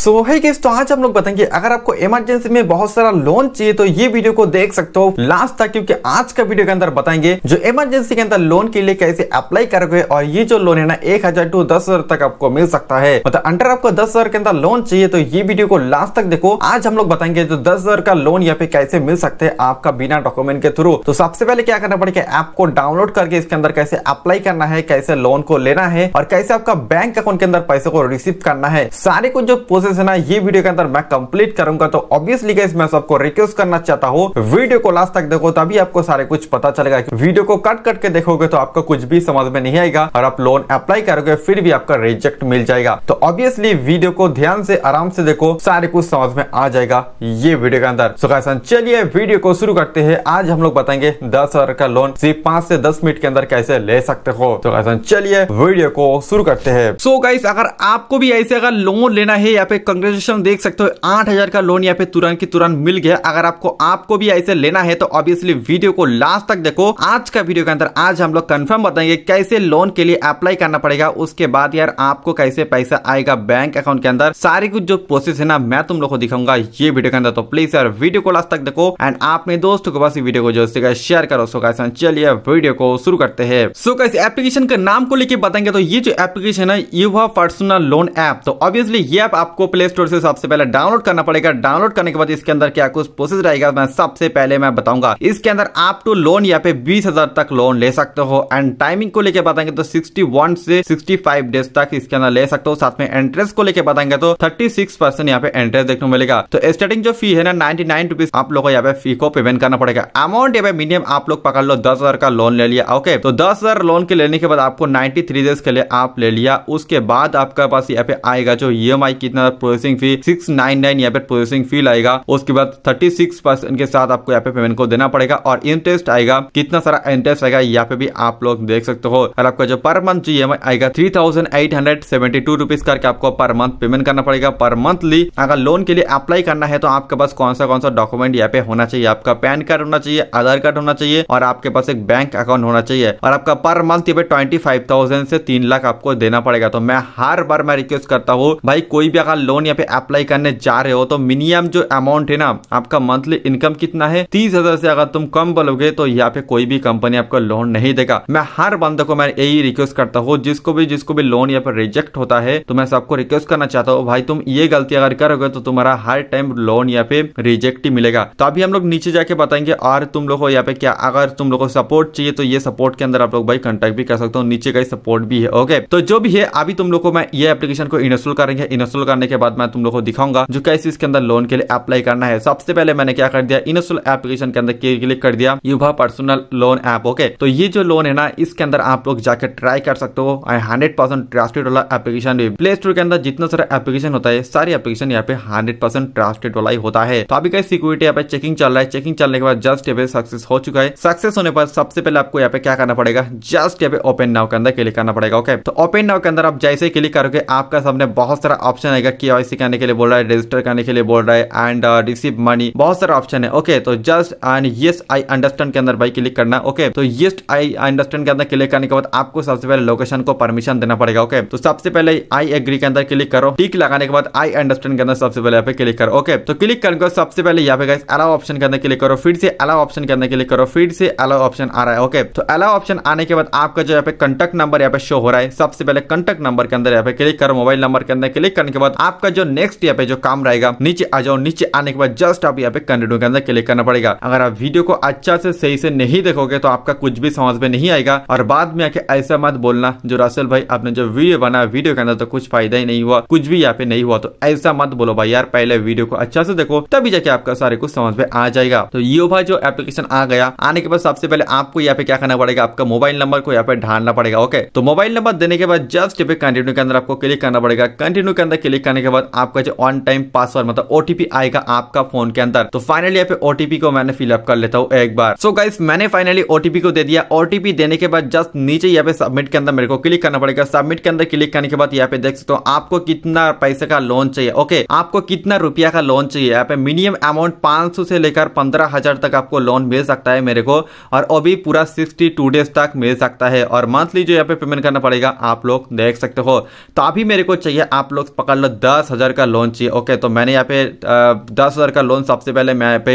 सो so, है hey तो आज हम लोग बताएंगे अगर आपको इमरजेंसी में बहुत सारा लोन चाहिए तो ये वीडियो को देख सकते हो लास्ट तक क्योंकि आज का वीडियो के अंदर बताएंगे जो इमरजेंसी के अंदर लोन के लिए कैसे अप्लाई करोगे और ये जो लोन है ना एक हजार टू दस हजार तक आपको मिल सकता है मतलब अंडर आपको दस हजार के अंदर लोन चाहिए तो ये वीडियो को लास्ट तक देखो आज हम लोग बताएंगे जो दस हजार का लोन यहाँ पे कैसे मिल सकते हैं आपका बिना डॉक्यूमेंट के थ्रू तो सबसे पहले क्या करना पड़ेगा ऐप को डाउनलोड करके इसके अंदर कैसे अप्लाई करना है कैसे लोन को लेना है और कैसे आपका बैंक अकाउंट के अंदर पैसे को रिसीव करना है सारे कुछ जो प्रोसेस प्रोसेस है ना ये वीडियो के अंदर मैं कंप्लीट करूंगा तो ऑब्वियसली गाइस मैं सबको रिक्वेस्ट करना चाहता हूँ वीडियो को लास्ट तक देखो तभी आपको सारे कुछ पता चलेगा वीडियो को कट कट के देखोगे तो आपको कुछ भी समझ में नहीं आएगा और आप लोन अप्लाई करोगे फिर भी आपका रिजेक्ट मिल जाएगा तो ऑब्वियसली वीडियो को ध्यान से आराम से देखो सारे कुछ समझ में आ जाएगा ये वीडियो के अंदर सो गाइस चलिए वीडियो को शुरू करते हैं आज हम लोग बताएंगे दस हजार का लोन सिर्फ पांच से दस मिनट के अंदर कैसे ले सकते हो तो गाइस चलिए वीडियो को शुरू करते हैं सो गाइस अगर आपको भी ऐसे अगर लोन लेना है या फिर कंग्रेचुलेशन देख सकते हो आठ हजार का लोन यहाँ पे तुरंत की तुरंत मिल गया अगर आपको आपको भी ऐसे लेना है तो ऑब्वियसली वीडियो को लास्ट तक देखो आज का वीडियो के अंदर आज हम लोग कंफर्म बताएंगे कैसे लोन के लिए अप्लाई करना पड़ेगा उसके बाद यार आपको कैसे पैसा आएगा बैंक अकाउंट के अंदर सारी कुछ जो प्रोसेस है ना मैं तुम लोग को दिखाऊंगा ये वीडियो के अंदर तो प्लीज यार वीडियो को लास्ट तक देखो एंड आपने दोस्तों के पास वीडियो को जो शेयर करो सो कैसे चलिए वीडियो को शुरू करते हैं सो कैसे एप्लीकेशन के नाम को लेकर बताएंगे तो ये जो एप्लीकेशन है युवा पर्सनल लोन ऐप तो ऑब्वियसली ये ऐप आपको प्ले स्टोर से सबसे पहले डाउनलोड करना पड़ेगा डाउनलोड करने के बाद इसके अंदर क्या कुछ प्रोसेस रहेगा मैं सबसे पहले मैं बताऊंगा इसके अंदर आप टू लोन या पे बीस हजार तक लोन ले सकते हो एंड टाइमिंग को लेकर बताएंगे तो सिक्सटी वन से सिक्सटी फाइव डेज तक इसके अंदर ले सकते हो साथ में इंटरेस्ट को लेकर बताएंगे तो थर्टी सिक्स परसेंट यहाँ पे इंटरेस्ट देखने को मिलेगा तो स्टार्टिंग जो फी है ना नाइनटी नाइन रुपीज आप लोग यहाँ पे फी को पेमेंट करना पड़ेगा अमाउंट यहाँ पे मिनिमम आप लोग पकड़ लो दस हजार का लोन ले लिया ओके तो दस हजार लोन के लेने के बाद आपको नाइनटी थ्री डेज के लिए आप ले लिया उसके बाद आपके पास यहाँ पे आएगा जो ई e कितना processing fee six nine nine यहाँ पे प्रोसेसिंग फी आएगा उसके बाद थर्टी सिक्स परसेंट के साथ आपको यहाँ पे पेमेंट को देना पड़ेगा और इंटरेस्ट आएगा कितना सारा इंटरेस्ट आएगा यहाँ पे भी आप लोग देख सकते हो और आपका जो पर मंथ जी एम आएगा three thousand eight hundred seventy two rupees करके आपको पर मंथ पेमेंट करना पड़ेगा पर मंथली अगर लोन के लिए अप्लाई करना है तो आपके पास कौन सा कौन सा डॉक्यूमेंट यहाँ पे होना चाहिए आपका पैन कार्ड होना चाहिए आधार कार्ड होना चाहिए और आपके पास एक बैंक अकाउंट होना चाहिए और आपका पर मंथ ये ट्वेंटी फाइव थाउजेंड से तीन लाख आपको देना पड़ेगा तो मैं हर बार मैं रिक्वेस्ट करता हूँ भाई कोई भी अगर लोन यहाँ पे अप्लाई करने जा रहे हो तो मिनिमम जो अमाउंट है ना आपका मंथली इनकम कितना है तीस हजार से अगर तुम कम बोलोगे तो यहाँ पे कोई भी कंपनी आपको लोन नहीं देगा मैं हर बंदे को मैं यही रिक्वेस्ट करता हूँ जिसको भी जिसको भी लोन यहाँ पे रिजेक्ट होता है तो मैं सबको रिक्वेस्ट करना चाहता हूँ भाई तुम ये गलती अगर करोगे तो तुम्हारा हर टाइम लोन यहाँ पे रिजेक्ट ही मिलेगा तो अभी हम लोग नीचे जाके बताएंगे और तुम लोग यहाँ पे क्या अगर तुम लोग को सपोर्ट चाहिए तो ये सपोर्ट के अंदर आप लोग भाई कॉन्टेक्ट भी कर सकते हो नीचे का सपोर्ट भी है ओके तो जो भी है अभी तुम लोग को मैं ये एप्लीकेशन को इंस्टॉल करेंगे इंस्टॉल करने के बाद मैं तुम लोग को दिखाऊंगा जो कैसे इसके अंदर लोन के लिए अप्लाई करना है सबसे पहले मैंने क्या कर दिया इनिशियल एप्लीकेशन के अंदर क्लिक कर दिया युवा पर्सनल लोन ऐप ओके तो ये जो लोन है ना इसके अंदर आप लोग जाकर ट्राई कर सकते हो हंड्रेड परसेंट ट्रांसलेट वाला एप्लीकेशन भी प्ले स्टोर के अंदर जितना सारा एप्लीकेशन होता है सारी एप्लीकेशन यहाँ पे हंड्रेड परसेंट ट्रांसलेट वाला ही होता है तो अभी का सिक्योरिटी यहाँ पे चेकिंग चल रहा है चेकिंग चलने के बाद जस्ट यहाँ पे सक्सेस हो चुका है सक्सेस होने पर सबसे पहले आपको यहाँ पे क्या करना पड़ेगा जस्ट यहाँ पे ओपन नाव के अंदर क्लिक करना पड़ेगा ओके तो ओपन नाव के अंदर आप जैसे क्लिक करोगे आपका सामने बहुत सारा ऑप्शन आएगा कि केवाईसी करने के लिए बोल रहा है रजिस्टर करने के लिए बोल रहा है एंड रिसीव मनी बहुत सारे ऑप्शन है ओके तो just and yes I understand के अंदर भाई क्लिक करना ओके तो येस आई अंडरस्टैंड के अंदर क्लिक करने के बाद आपको सबसे पहले लोकेशन को परमिशन देना पड़ेगा ओके तो सबसे पहले आई एग्री के अंदर क्लिक करो टिक लगाने के बाद आई अंडरस्टैंड के अंदर सबसे पहले यहाँ पे क्लिक करो ओके तो क्लिक करने के बाद सबसे पहले यहाँ पे गाइस अलाउ ऑप्शन के अंदर क्लिक करो फिर से अलाउ ऑप्शन के अंदर क्लिक करो फिर से अलाउ ऑप्शन आ रहा है ओके तो अलाउ ऑप्शन आने के बाद आपका जो यहाँ पे कंटेक्ट नंबर यहाँ पे शो हो रहा है सबसे पहले कंटेक्ट नंबर के अंदर यहाँ पे क्लिक करो मोबाइल नंबर के अंदर क्लिक करने के बाद आपका जो नेक्स्ट यहाँ पे जो काम रहेगा नीचे आ जाओ नीचे आने के बाद जस्ट आप यहाँ पे कंटिन्यू के अंदर क्लिक करना पड़ेगा अगर आप वीडियो को अच्छा से सही से नहीं देखोगे तो आपका कुछ भी समझ में नहीं आएगा और बाद में आके ऐसा मत बोलना जो रसल भाई आपने जो वीडियो बना वीडियो के अंदर तो कुछ फायदा ही नहीं हुआ कुछ भी यहाँ पे नहीं हुआ तो ऐसा मत बोलो भाई यार पहले वीडियो को अच्छा से देखो तभी जाके आपका सारे कुछ समझ में आ जाएगा तो यो भाई जो एप्लीकेशन आ गया आने के बाद सबसे पहले आपको यहाँ पे क्या करना पड़ेगा आपका मोबाइल नंबर को यहाँ पे ढालना पड़ेगा ओके तो मोबाइल नंबर देने के बाद जस्ट पे कंटिन्यू के अंदर आपको क्लिक करना पड़ेगा कंटिन्यू के अंदर क्लिक करने करने के बाद आपका जो ऑन टाइम पासवर्ड मतलब ओटीपी आएगा आपका फोन के अंदर तो फाइनली यहाँ पे ओटीपी को मैंने फिलअप कर लेता हूँ एक बार सो so गाइस मैंने फाइनली ओटीपी को दे दिया ओटीपी देने के बाद जस्ट नीचे यहाँ पे सबमिट के अंदर मेरे को क्लिक करना पड़ेगा सबमिट के अंदर क्लिक करने के बाद यहाँ पे देख सकते हो आपको कितना पैसे का लोन चाहिए ओके आपको कितना रुपया का लोन चाहिए यहाँ पे मिनिमम अमाउंट पांच से लेकर पंद्रह तक आपको लोन मिल सकता है मेरे को और अभी पूरा सिक्सटी डेज तक मिल सकता है और मंथली जो यहाँ पे पेमेंट करना पड़ेगा आप लोग देख सकते हो तो अभी मेरे को चाहिए आप लोग पकड़ लो दस हज़ार का लोन चाहिए ओके तो मैंने यहाँ पे दस हज़ार का लोन सबसे पहले मैं यहाँ पे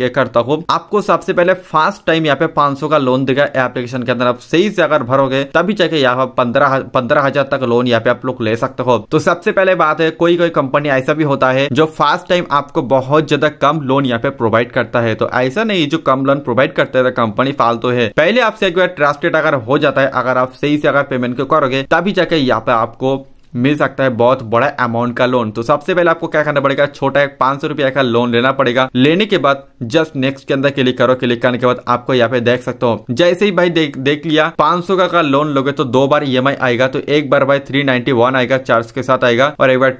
ये करता हूँ आपको सबसे पहले फर्स्ट टाइम यहाँ पे पांच सौ का लोन देगा एप्लीकेशन के अंदर आप सही से अगर भरोगे तभी जाके यहाँ पर पंद्रह हजार तक लोन यहाँ पे आप लोग ले सकते हो तो सबसे पहले बात है कोई कोई कंपनी ऐसा भी होता है जो फर्स्ट टाइम आपको बहुत ज्यादा कम लोन यहाँ पे प्रोवाइड करता है तो ऐसा नहीं जो कम लोन प्रोवाइड करते हैं कंपनी फालतू है पहले आपसे एक बार ट्रस्टेड अगर हो जाता है अगर आप सही से अगर पेमेंट को करोगे तभी जाके यहाँ पे आपको मिल सकता है बहुत बड़ा अमाउंट का लोन तो सबसे पहले आपको क्या करना पड़ेगा छोटा एक पांच सौ रुपया का लोन लेना पड़ेगा लेने के बाद जस्ट नेक्स्ट के अंदर क्लिक करो क्लिक करने के बाद आपको यहाँ पे देख सकते हो जैसे ही भाई देख देख लिया पांच का, का लोन लोगे तो दो बार ई e आएगा तो एक बार भाई वन आएगा चार्ज के साथ आएगा और एक बार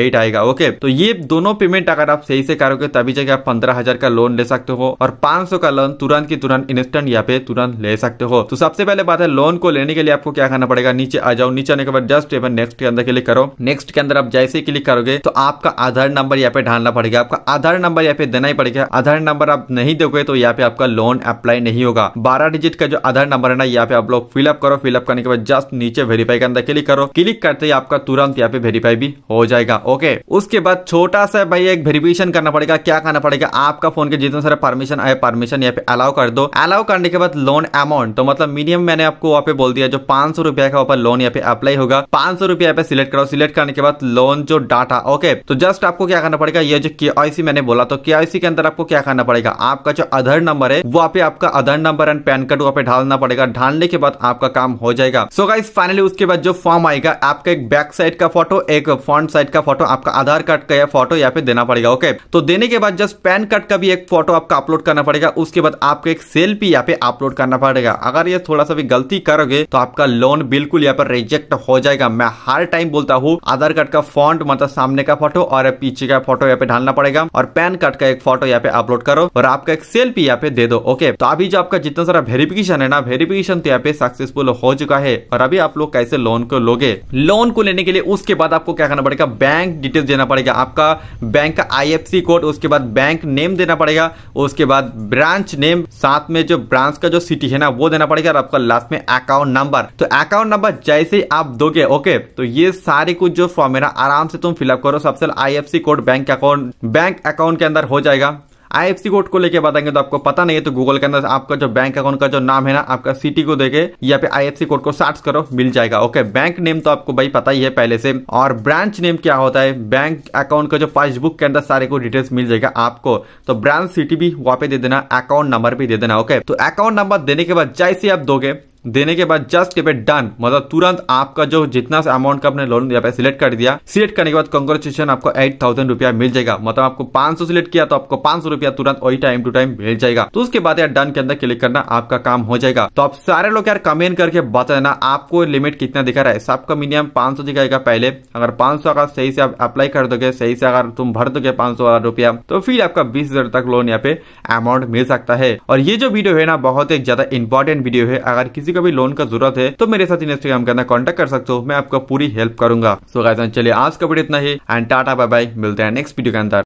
एट आएगा ओके तो ये दोनों पेमेंट अगर आप सही से करोगे तभी जाके आप पंद्रह का लोन ले सकते हो और पांच का लोन तुरंत की तुरंत इंस्टेंट यहाँ पे तुरंत ले सकते हो तो सबसे पहले बात है लोन को लेने के लिए आपको क्या करना पड़ेगा नीचे आ जाओ नीचे आने के बाद जस्ट एवन नेक्स्ट के अंदर क्लिक करो नेक्स्ट के अंदर आप जैसे ही क्लिक करोगे तो आपका आधार नंबर यहाँ पे ढालना पड़ेगा आपका आधार नंबर यहाँ पे देना ही पड़ेगा आधार नंबर आप नहीं दोगे तो यहाँ पे आपका लोन अप्लाई नहीं होगा बारह डिजिट का जो आधार नंबर है ना यहाँ पे आप लोग फिलअप करो फिलअप करने के बाद जस्ट नीचे वेरीफाई के अंदर क्लिक करो क्लिक करते ही आपका तुरंत यहाँ पे वेरीफाई भी हो जाएगा ओके उसके बाद छोटा सा भाई एक वेरिफिकेशन करना पड़ेगा क्या करना पड़ेगा आपका फोन के जितने सारे परमिशन आए परमिशन यहाँ पे अलाउ कर दो अलाउ करने के बाद लोन अमाउंट तो मतलब मिनिमम मैंने आपको वहाँ पे बोल दिया जो पांच सौ रुपया का ऊपर लोन यहाँ पे अप्लाई होगा पांच सौ रुपया सिलेक्ट करो सिलेक्ट करने के बाद लोन जो डाटा ओके तो जस्ट आपको क्या करना पड़ेगा ये जो के मैंने बोला तो के के अंदर आपको क्या करना पड़ेगा आपका जो आधार नंबर है वहाँ पे आपका Aadhaar number and PAN card वहाँ पे ढालना पड़ेगा ढालने के बाद आपका काम हो जाएगा सो so गाइस फाइनली उसके बाद जो फॉर्म आएगा आपका एक बैक साइड का फोटो एक फ्रंट साइड का फोटो आपका आधार कार्ड का या फोटो यहाँ पे देना पड़ेगा ओके तो देने के बाद जस्ट पैन कार्ड का भी एक फोटो आपका अपलोड करना पड़ेगा उसके बाद आपको एक सेल्फी यहाँ पे अपलोड करना पड़ेगा अगर ये थोड़ा सा भी गलती करोगे तो आपका लोन बिल्कुल यहाँ पर रिजेक्ट हो जाएगा मैं हर टाइम बोलता हूँ आधार कार्ड का फॉन्ट मतलब सामने का फोटो और पीछे का फोटो यहाँ पे ढालना पड़ेगा और पैन कार्ड का एक फोटो यहाँ पे अपलोड करो और आपका एक सेल्फी यहाँ पे दे दो ओके तो अभी जो आपका जितना सारा वेरिफिकेशन है ना वेरिफिकेशन तो यहाँ पे सक्सेसफुल हो चुका है और अभी आप लोग कैसे लोन को लोगे लोन को लेने के लिए उसके बाद आपको क्या करना पड़ेगा बैंक डिटेल्स देना पड़ेगा आपका बैंक का आई कोड उसके बाद बैंक नेम देना पड़ेगा उसके बाद ब्रांच नेम साथ में जो ब्रांच का जो सिटी है ना वो देना पड़ेगा और आपका लास्ट में अकाउंट नंबर तो अकाउंट नंबर जैसे ही आप दोगे ओके तो ये सारे कुछ जो फॉर्म है ना आराम से तुम फिलअप करो सबसे I F code bank account bank account के अंदर हो जाएगा आईएफसी कोड को लेकर बताएंगे तो आपको पता नहीं है तो गूगल के अंदर आपका जो बैंक अकाउंट का जो नाम है ना आपका सिटी को देखे या फिर आईएफसी कोड को सर्च करो मिल जाएगा ओके बैंक नेम तो आपको भाई पता ही है पहले से और ब्रांच नेम क्या होता है बैंक अकाउंट का जो पासबुक के अंदर सारे को डिटेल्स मिल जाएगा आपको तो ब्रांच सिटी भी वहां पे दे देना अकाउंट नंबर भी दे देना ओके तो अकाउंट नंबर देने के बाद जैसे आप दोगे देने के बाद जस्ट टिप इट डन मतलब तुरंत आपका जो जितना अमाउंट का आपने लोन यहाँ पे सिलेक्ट कर दिया सिलेक्ट करने के बाद कंग्रेचुलेशन आपको एट थाउजेंड रुपया मिल जाएगा मतलब आपको पांच सौ सिलेक्ट किया तो आपको पांच सौ रुपया तुरंत वही टाइम टू टाइम मिल जाएगा तो उसके बाद यार डन के अंदर क्लिक करना आपका काम हो जाएगा तो आप सारे लोग यार कमेंट करके बता देना आपको लिमिट कितना दिखा रहा है सबका मिनिमम पांच सौ दिखाएगा पहले अगर पांच सौ अगर सही से आप अप्लाई कर दोगे सही से अगर तुम भर दोगे पांच सौ रुपया तो फिर आपका बीस हजार तक लोन यहाँ पे अमाउंट मिल सकता है और ये जो वीडियो है ना बहुत एक ज्यादा इंपॉर्टेंट वीडियो है अगर किसी का भी लोन का जरूरत है तो मेरे साथ इंस्टाग्राम के अंदर कॉन्टेक्ट कर सकते हो मैं आपका पूरी हेल्प करूंगा सो so, चलिए आज का वीडियो इतना ही एंड टाटा बाय बाय मिलते हैं नेक्स्ट वीडियो के अंदर